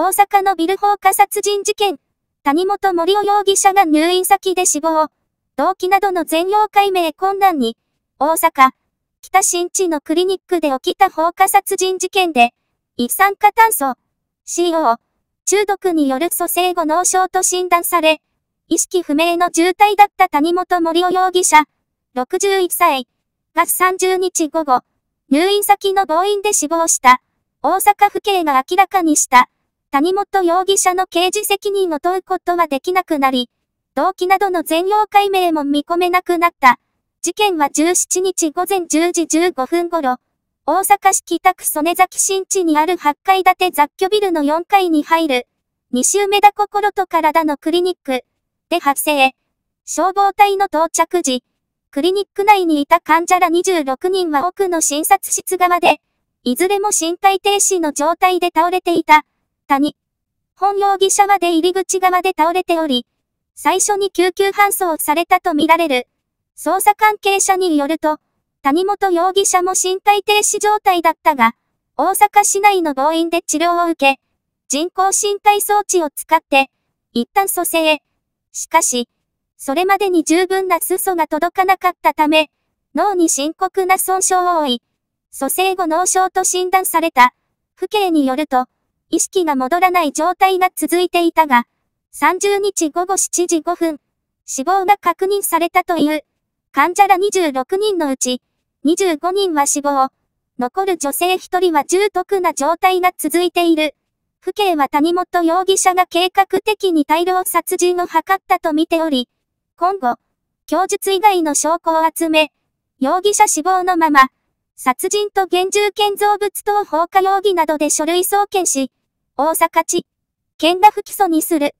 大阪のビル放火殺人事件、谷本森尾容疑者が入院先で死亡、動機などの全容解明困難に、大阪、北新地のクリニックで起きた放火殺人事件で、一酸化炭素、CO、中毒による蘇生後脳症と診断され、意識不明の重体だった谷本森尾容疑者、61歳、が30日午後、入院先の病院で死亡した、大阪府警が明らかにした。谷本容疑者の刑事責任を問うことはできなくなり、動機などの全容解明も見込めなくなった。事件は17日午前10時15分頃、大阪市北区曽根崎新地にある8階建て雑居ビルの4階に入る、西梅田心と体のクリニックで発生。消防隊の到着時、クリニック内にいた患者ら26人は奥の診察室側で、いずれも身体停止の状態で倒れていた。谷。本容疑者は出入り口側で倒れており、最初に救急搬送されたとみられる。捜査関係者によると、谷本容疑者も身体停止状態だったが、大阪市内の病院で治療を受け、人工身体装置を使って、一旦蘇生へ。しかし、それまでに十分な裾が届かなかったため、脳に深刻な損傷を負い、蘇生後脳症と診断された。父兄によると、意識が戻らない状態が続いていたが、30日午後7時5分、死亡が確認されたという、患者ら26人のうち、25人は死亡、残る女性1人は重篤な状態が続いている。府警は谷本容疑者が計画的に大量殺人を図ったと見ており、今後、供述以外の証拠を集め、容疑者死亡のまま、殺人と現住建造物等放火容疑などで書類送検し、大阪地、県田不起訴にする。